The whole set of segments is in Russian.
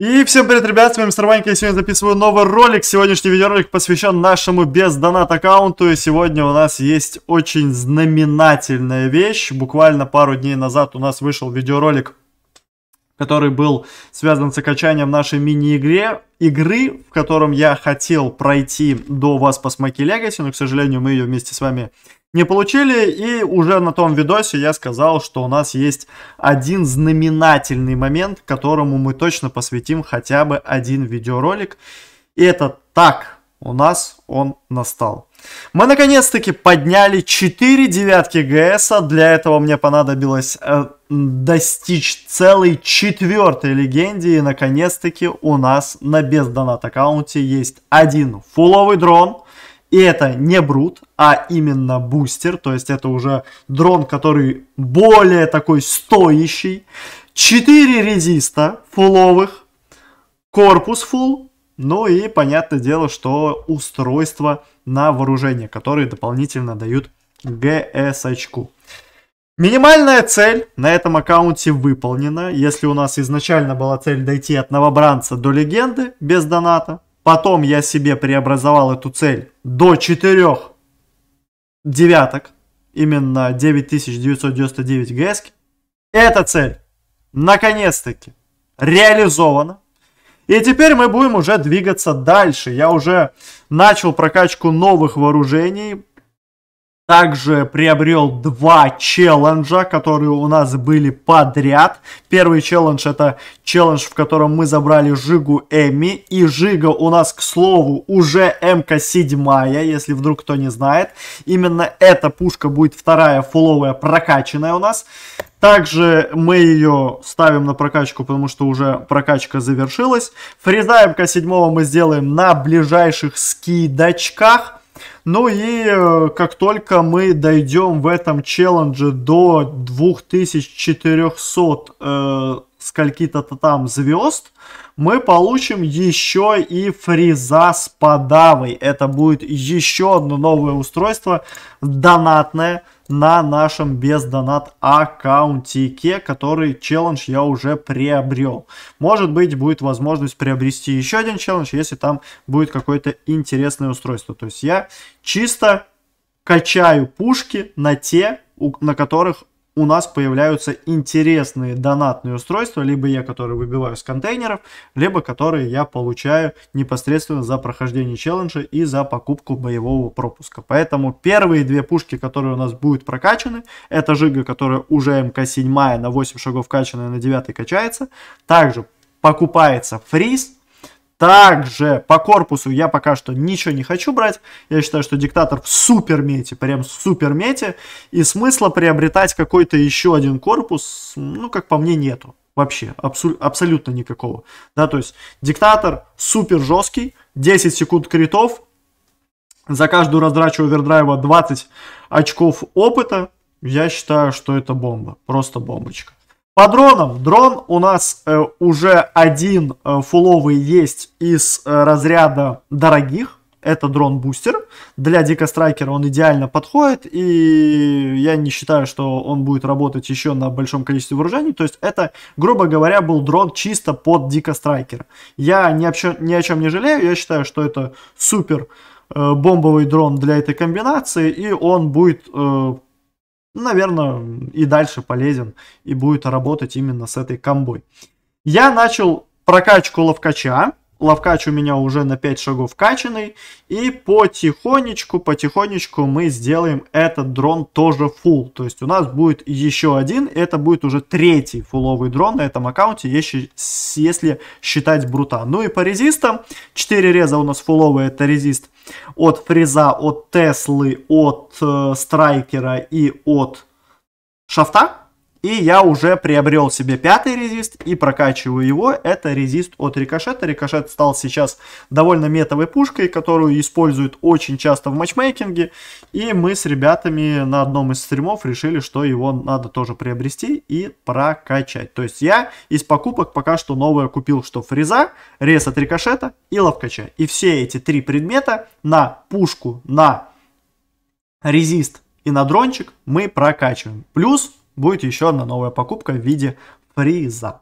И всем привет, ребят, с вами Старванька, я сегодня записываю новый ролик. Сегодняшний видеоролик посвящен нашему без донат аккаунту, и сегодня у нас есть очень знаменательная вещь. Буквально пару дней назад у нас вышел видеоролик, который был связан с окончанием нашей мини-игре, игры, в котором я хотел пройти до вас по Смаки Легаси, но, к сожалению, мы ее вместе с вами не получили. И уже на том видосе я сказал, что у нас есть один знаменательный момент, которому мы точно посвятим хотя бы один видеоролик. И это так у нас он настал. Мы наконец-таки подняли 4 девятки ГС, а для этого мне понадобилось э, достичь целой четвертой легенды и наконец-таки у нас на бездонат аккаунте есть один фуловый дрон, и это не брут, а именно бустер, то есть это уже дрон, который более такой стоящий. 4 резиста фуловых, корпус фул, ну и понятное дело, что устройство на вооружение, которые дополнительно дают ГС-очку. Минимальная цель на этом аккаунте выполнена. Если у нас изначально была цель дойти от новобранца до легенды без доната, Потом я себе преобразовал эту цель до 4 девяток, именно 9999 ГС. Эта цель, наконец-таки, реализована. И теперь мы будем уже двигаться дальше. Я уже начал прокачку новых вооружений, также приобрел два челленджа, которые у нас были подряд. Первый челлендж это челлендж, в котором мы забрали Жигу Эми. И Жига у нас, к слову, уже МК 7, если вдруг кто не знает. Именно эта пушка будет вторая фуловая прокачанная у нас. Также мы ее ставим на прокачку, потому что уже прокачка завершилась. Фреза МК-7 мы сделаем на ближайших скидочках. Ну и э, как только мы дойдем в этом челлендже до 2400 э, скольки-то там звезд, мы получим еще и фреза с подавой. Это будет еще одно новое устройство, донатное, на нашем бездонат аккаунтике, который челлендж я уже приобрел. Может быть, будет возможность приобрести еще один челлендж, если там будет какое-то интересное устройство. То есть я чисто качаю пушки на те, на которых у нас появляются интересные донатные устройства, либо я, которые выбиваю с контейнеров, либо которые я получаю непосредственно за прохождение челленджа и за покупку боевого пропуска. Поэтому первые две пушки, которые у нас будут прокачаны, это Жига, которая уже МК-7 на 8 шагов качанная, на 9 качается. Также покупается фриз, также по корпусу я пока что ничего не хочу брать. Я считаю, что диктатор в супер мете, прям супер мете. И смысла приобретать какой-то еще один корпус, ну, как по мне, нету. Вообще, абсу- абсолютно никакого. Да, то есть диктатор супер жесткий, 10 секунд критов, за каждую раздрачу овердрайва 20 очков опыта. Я считаю, что это бомба, просто бомбочка. По дронам. Дрон у нас э, уже один э, фуловый есть из э, разряда дорогих. Это дрон-бустер. Для дикострайкера он идеально подходит. И я не считаю, что он будет работать еще на большом количестве вооружений. То есть это, грубо говоря, был дрон чисто под дикострайкера. Я ни, об, ни о чем не жалею. Я считаю, что это супер э, бомбовый дрон для этой комбинации. И он будет э, ну, наверное, и дальше полезен и будет работать именно с этой комбой. Я начал прокачку ловкача, Ловкач у меня уже на 5 шагов качанный. И потихонечку, потихонечку мы сделаем этот дрон тоже full. То есть у нас будет еще один. Это будет уже третий фуловый дрон на этом аккаунте, если, если считать брута. Ну и по резистам. 4 реза у нас фуловые. Это резист от фреза, от Теслы, от э, страйкера и от шафта. И я уже приобрел себе пятый резист и прокачиваю его. Это резист от рикошета. Рикошет стал сейчас довольно метовой пушкой, которую используют очень часто в матчмейкинге. И мы с ребятами на одном из стримов решили, что его надо тоже приобрести и прокачать. То есть я из покупок пока что новое купил, что фреза, рез от рикошета и ловкача. И все эти три предмета на пушку, на резист и на дрончик мы прокачиваем. Плюс будет еще одна новая покупка в виде фриза.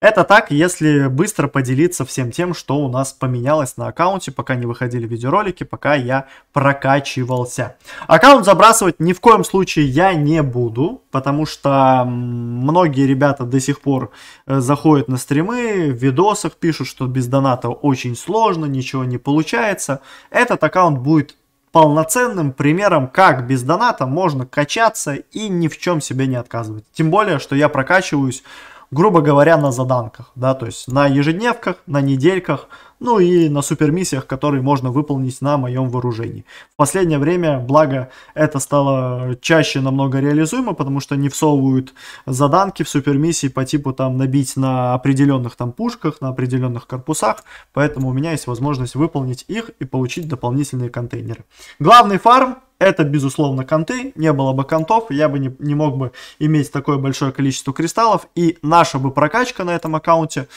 Это так, если быстро поделиться всем тем, что у нас поменялось на аккаунте, пока не выходили видеоролики, пока я прокачивался. Аккаунт забрасывать ни в коем случае я не буду, потому что многие ребята до сих пор э, заходят на стримы, в видосах пишут, что без доната очень сложно, ничего не получается. Этот аккаунт будет полноценным примером, как без доната можно качаться и ни в чем себе не отказывать. Тем более, что я прокачиваюсь, грубо говоря, на заданках, да, то есть на ежедневках, на недельках, ну и на супермиссиях, которые можно выполнить на моем вооружении. В последнее время, благо, это стало чаще намного реализуемо, потому что не всовывают заданки в супермиссии по типу там набить на определенных там пушках, на определенных корпусах, поэтому у меня есть возможность выполнить их и получить дополнительные контейнеры. Главный фарм это, безусловно, конты. Не было бы контов, я бы не, не мог бы иметь такое большое количество кристаллов. И наша бы прокачка на этом аккаунте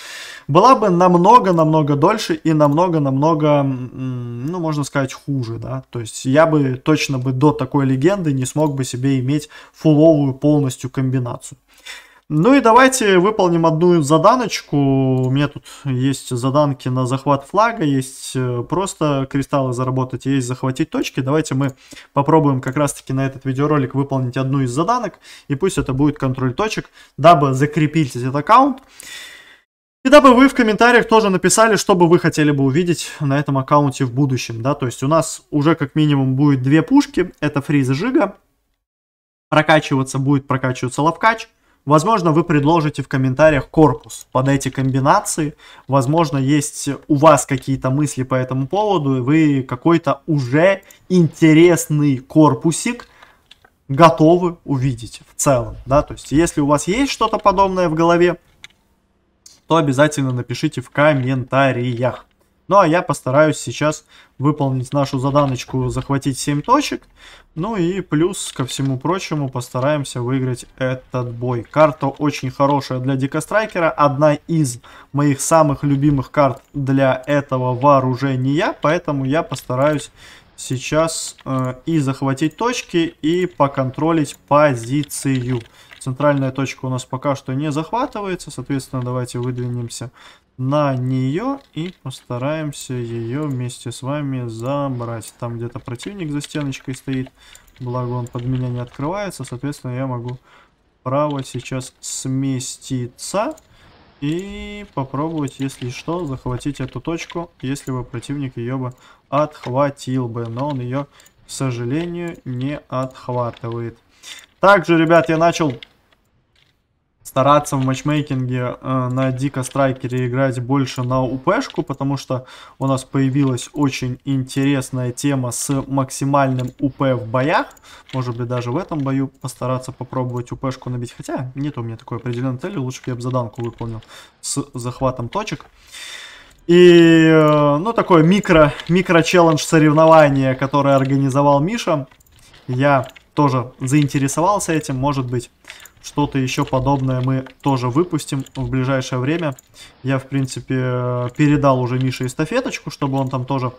была бы намного-намного дольше и намного-намного, ну, можно сказать, хуже, да. То есть я бы точно бы до такой легенды не смог бы себе иметь фуловую полностью комбинацию. Ну и давайте выполним одну заданочку. У меня тут есть заданки на захват флага, есть э, просто кристаллы заработать, есть захватить точки. Давайте мы попробуем как раз-таки на этот видеоролик выполнить одну из заданок. И пусть это будет контроль точек, дабы закрепить этот аккаунт. И дабы вы в комментариях тоже написали, что бы вы хотели бы увидеть на этом аккаунте в будущем, да, то есть у нас уже как минимум будет две пушки, это фриз и жига, прокачиваться будет, прокачиваться лавкач, Возможно, вы предложите в комментариях корпус под эти комбинации. Возможно, есть у вас какие-то мысли по этому поводу, и вы какой-то уже интересный корпусик готовы увидеть в целом. Да? То есть, если у вас есть что-то подобное в голове, то обязательно напишите в комментариях. Ну, а я постараюсь сейчас выполнить нашу заданочку, захватить 7 точек. Ну и плюс, ко всему прочему, постараемся выиграть этот бой. Карта очень хорошая для Дикострайкера. Одна из моих самых любимых карт для этого вооружения. Поэтому я постараюсь сейчас э, и захватить точки, и поконтролить позицию. Центральная точка у нас пока что не захватывается, соответственно, давайте выдвинемся на нее и постараемся ее вместе с вами забрать. Там где-то противник за стеночкой стоит, благо он под меня не открывается, соответственно, я могу право сейчас сместиться и попробовать, если что, захватить эту точку, если бы противник ее бы отхватил бы, но он ее, к сожалению, не отхватывает. Также, ребят, я начал стараться в матчмейкинге э, на Дика Страйкере играть больше на УПшку, потому что у нас появилась очень интересная тема с максимальным УП в боях. Может быть, даже в этом бою постараться попробовать УПшку набить. Хотя нет у меня такой определенной цели, лучше бы я бы заданку выполнил с захватом точек. И, э, ну, такое микро, микро-челлендж соревнования, которое организовал Миша. Я тоже заинтересовался этим, может быть, что-то еще подобное мы тоже выпустим в ближайшее время. Я, в принципе, э, передал уже Мише эстафеточку, чтобы он там тоже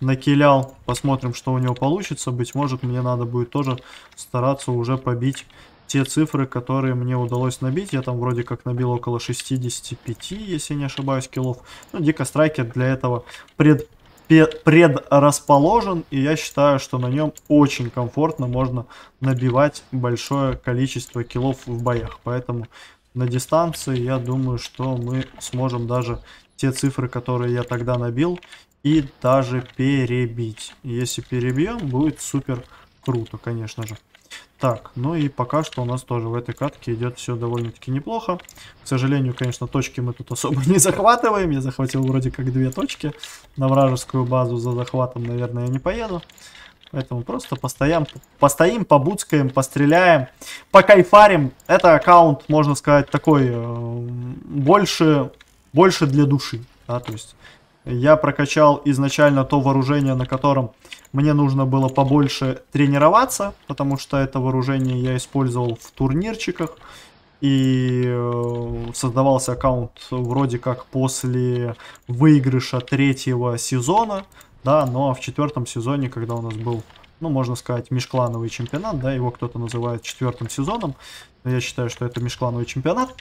накилял. Посмотрим, что у него получится. Быть может, мне надо будет тоже стараться уже побить те цифры, которые мне удалось набить. Я там вроде как набил около 65, если не ошибаюсь, киллов. Ну, Дикострайкер для этого пред предрасположен, и я считаю, что на нем очень комфортно можно набивать большое количество килов в боях. Поэтому на дистанции я думаю, что мы сможем даже те цифры, которые я тогда набил, и даже перебить. Если перебьем, будет супер круто, конечно же. Так, ну и пока что у нас тоже в этой катке идет все довольно-таки неплохо. К сожалению, конечно, точки мы тут особо не захватываем. Я захватил вроде как две точки. На вражескую базу за захватом, наверное, я не поеду. Поэтому просто постоим, постоим, побуцкаем, постреляем, покайфарим. Это аккаунт, можно сказать, такой э, больше, больше для души. Да? То есть я прокачал изначально то вооружение, на котором мне нужно было побольше тренироваться, потому что это вооружение я использовал в турнирчиках. И э, создавался аккаунт вроде как после выигрыша третьего сезона, да, но ну, а в четвертом сезоне, когда у нас был, ну, можно сказать, межклановый чемпионат, да, его кто-то называет четвертым сезоном, я считаю, что это межклановый чемпионат,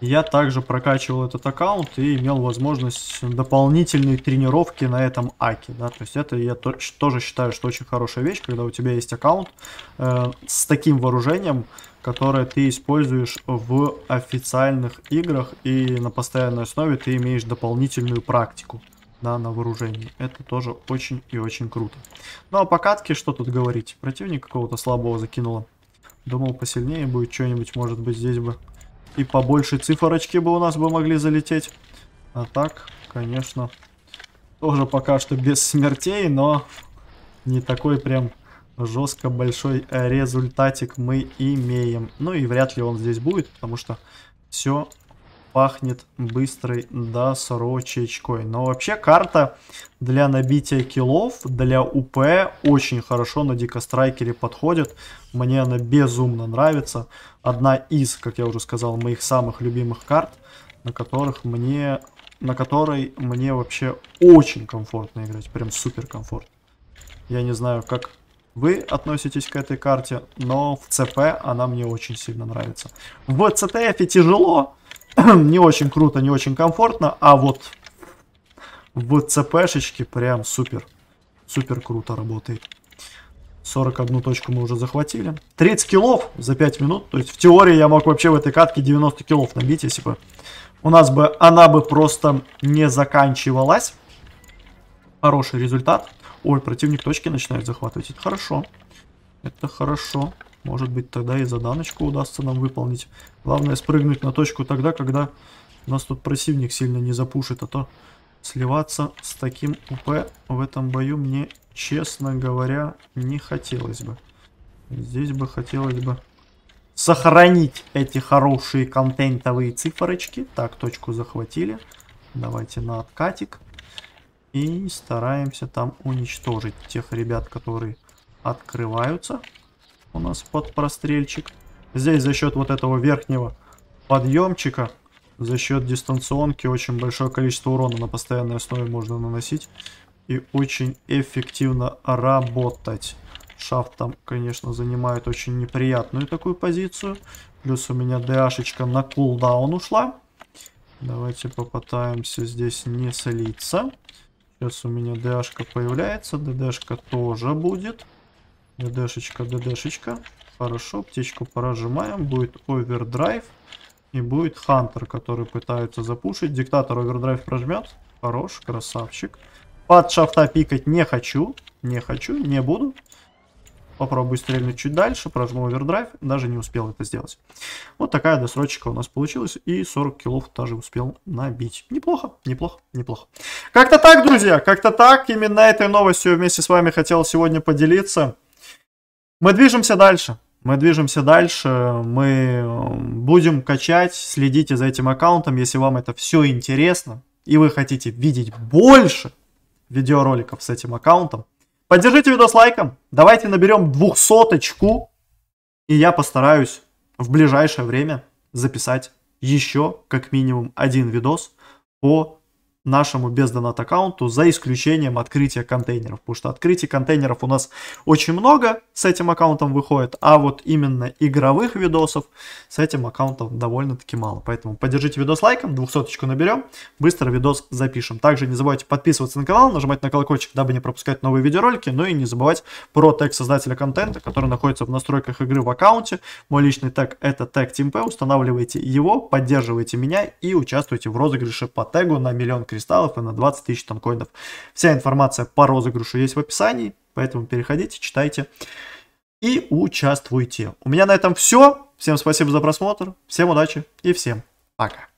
я также прокачивал этот аккаунт и имел возможность дополнительные тренировки на этом аке. Да? То есть это я тоже считаю, что очень хорошая вещь, когда у тебя есть аккаунт э, с таким вооружением, которое ты используешь в официальных играх и на постоянной основе ты имеешь дополнительную практику да, на вооружении. Это тоже очень и очень круто. Ну а по катке, что тут говорить? Противник какого-то слабого закинуло. Думал посильнее будет что-нибудь, может быть здесь бы и побольше циферочки бы у нас бы могли залететь. А так, конечно, тоже пока что без смертей, но не такой прям жестко большой результатик мы имеем. Ну и вряд ли он здесь будет, потому что все пахнет быстрой досрочечкой. Но вообще карта для набития киллов, для УП очень хорошо на дикострайкере подходит. Мне она безумно нравится. Одна из, как я уже сказал, моих самых любимых карт, на которых мне на которой мне вообще очень комфортно играть, прям супер комфорт. Я не знаю, как вы относитесь к этой карте, но в ЦП она мне очень сильно нравится. В ЦТФ тяжело, не очень круто, не очень комфортно, а вот в ЦПшечке прям супер, супер круто работает. 41 точку мы уже захватили. 30 килов за 5 минут. То есть в теории я мог вообще в этой катке 90 килов набить, если бы у нас бы она бы просто не заканчивалась. Хороший результат. Ой, противник точки начинает захватывать. Это хорошо. Это хорошо. Может быть, тогда и заданочку удастся нам выполнить. Главное, спрыгнуть на точку тогда, когда нас тут противник сильно не запушит, а то сливаться с таким УП в этом бою мне, честно говоря, не хотелось бы. Здесь бы хотелось бы сохранить эти хорошие контентовые циферочки. Так, точку захватили. Давайте на откатик. И стараемся там уничтожить тех ребят, которые открываются у нас под прострельчик. Здесь за счет вот этого верхнего подъемчика, за счет дистанционки очень большое количество урона на постоянной основе можно наносить. И очень эффективно работать. Шафт там, конечно, занимает очень неприятную такую позицию. Плюс у меня дашечка на кулдаун ушла. Давайте попытаемся здесь не слиться. Сейчас у меня дашка появляется, ДДшка тоже будет. ДДшечка, ДДшечка. Хорошо, птичку прожимаем. Будет овердрайв. И будет Хантер, который пытаются запушить. Диктатор овердрайв прожмет. Хорош, красавчик. Под шафта пикать не хочу. Не хочу, не буду. Попробую стрельнуть чуть дальше, прожму овердрайв, даже не успел это сделать. Вот такая досрочка у нас получилась, и 40 килов даже успел набить. Неплохо, неплохо, неплохо. Как-то так, друзья, как-то так. Именно этой новостью вместе с вами хотел сегодня поделиться. Мы движемся дальше. Мы движемся дальше, мы э, будем качать, следите за этим аккаунтом, если вам это все интересно и вы хотите видеть больше видеороликов с этим аккаунтом, поддержите видос лайком, давайте наберем двухсоточку, и я постараюсь в ближайшее время записать еще как минимум один видос по нашему безданат аккаунту за исключением открытия контейнеров, потому что открытие контейнеров у нас очень много с этим аккаунтом выходит, а вот именно игровых видосов с этим аккаунтом довольно-таки мало. Поэтому поддержите видос лайком, 200 наберем, быстро видос запишем. Также не забывайте подписываться на канал, нажимать на колокольчик, дабы не пропускать новые видеоролики, ну и не забывать про тег создателя контента, который находится в настройках игры в аккаунте. Мой личный тег это тег TeamP, устанавливайте его, поддерживайте меня и участвуйте в розыгрыше по тегу на миллион кристаллов и на 20 тысяч там Вся информация по розыгрышу есть в описании, поэтому переходите, читайте и участвуйте. У меня на этом все. Всем спасибо за просмотр, всем удачи и всем пока.